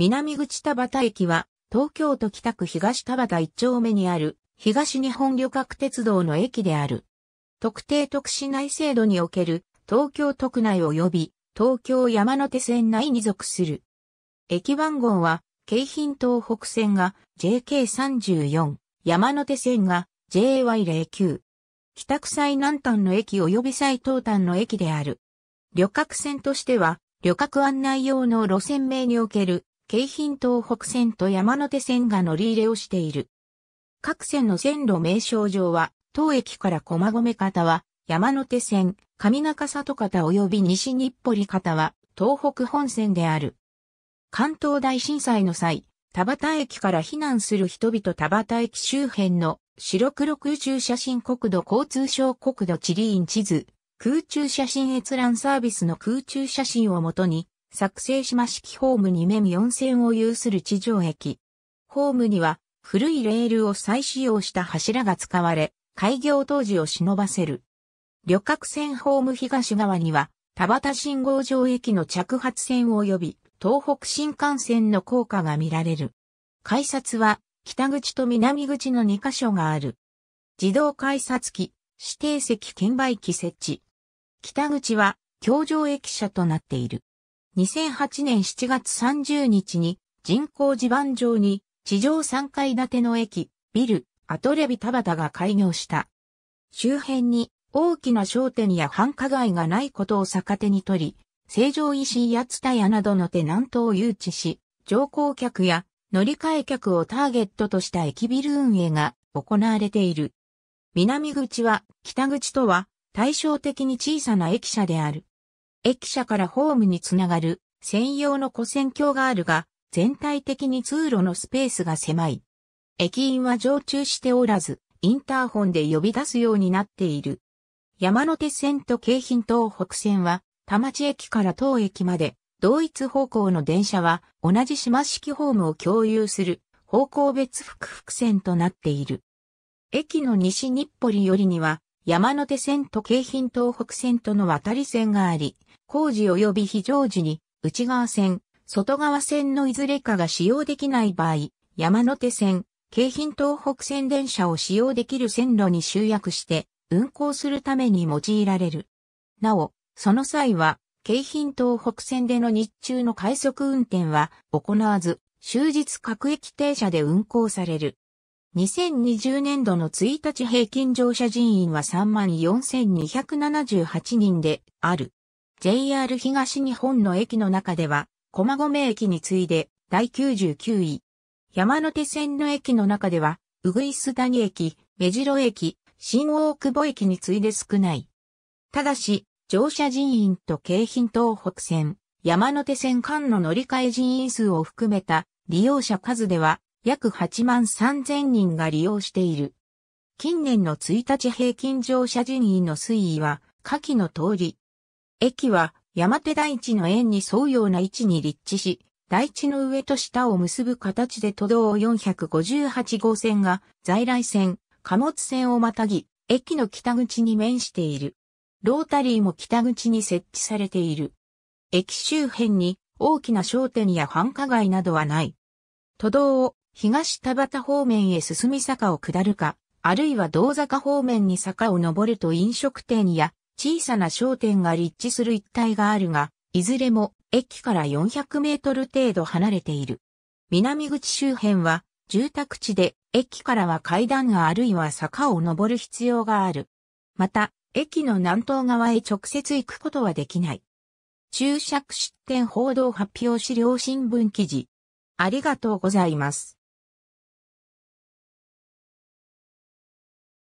南口田端駅は、東京都北区東田端一丁目にある、東日本旅客鉄道の駅である。特定特市内制度における、東京都区内及び、東京山手線内に属する。駅番号は、京浜東北線が JK34、山手線が JY09。北区最南端の駅及び最東端の駅である。旅客線としては、旅客案内用の路線名における京浜東北線と山手線が乗り入れをしている。各線の線路名称上は、当駅から駒込方は、山手線、上中里方及び西日暮里方は、東北本線である。関東大震災の際、田端駅から避難する人々田端駅周辺の白黒空中写真国土交通省国土地理院地図、空中写真閲覧サービスの空中写真をもとに、作成島式ホームに面4線を有する地上駅。ホームには古いレールを再使用した柱が使われ、開業当時を忍ばせる。旅客船ホーム東側には、田端信号場駅の着発線及び、東北新幹線の効果が見られる。改札は、北口と南口の2カ所がある。自動改札機、指定席券売機設置。北口は、京上駅舎となっている。2008年7月30日に人工地盤上に地上3階建ての駅、ビル、アトレビ田端が開業した。周辺に大きな商店や繁華街がないことを逆手に取り、成城石井や津田屋などの手南東を誘致し、乗降客や乗り換え客をターゲットとした駅ビル運営が行われている。南口は北口とは対照的に小さな駅舎である。駅舎からホームにつながる専用の古線橋があるが、全体的に通路のスペースが狭い。駅員は常駐しておらず、インターホンで呼び出すようになっている。山手線と京浜東北線は、田町駅から当駅まで、同一方向の電車は同じ島式ホームを共有する方向別複々線となっている。駅の西日暮里よりには山手線と京浜東北線との渡り線があり、工事及び非常時に、内側線、外側線のいずれかが使用できない場合、山手線、京浜東北線電車を使用できる線路に集約して、運行するために用いられる。なお、その際は、京浜東北線での日中の快速運転は行わず、終日各駅停車で運行される。2020年度の1日平均乗車人員は34,278人である。JR 東日本の駅の中では、駒込駅に次いで第99位。山手線の駅の中では、うぐいす谷駅、目白駅、新大久保駅に次いで少ない。ただし、乗車人員と京浜東北線、山手線間の乗り換え人員数を含めた利用者数では約8万3000人が利用している。近年の1日平均乗車人員の推移は下記の通り、駅は山手台地の円に沿うような位置に立地し、台地の上と下を結ぶ形で都道458号線が在来線、貨物線をまたぎ、駅の北口に面している。ロータリーも北口に設置されている。駅周辺に大きな商店や繁華街などはない。都道を東田端方面へ進み坂を下るか、あるいは道坂方面に坂を登ると飲食店や小さな商店が立地する一帯があるが、いずれも駅から400メートル程度離れている。南口周辺は住宅地で駅からは階段があるいは坂を登る必要がある。また、駅の南東側へ直接行くことはできない。注釈出店報道発表資料新聞記事。ありがとうございます。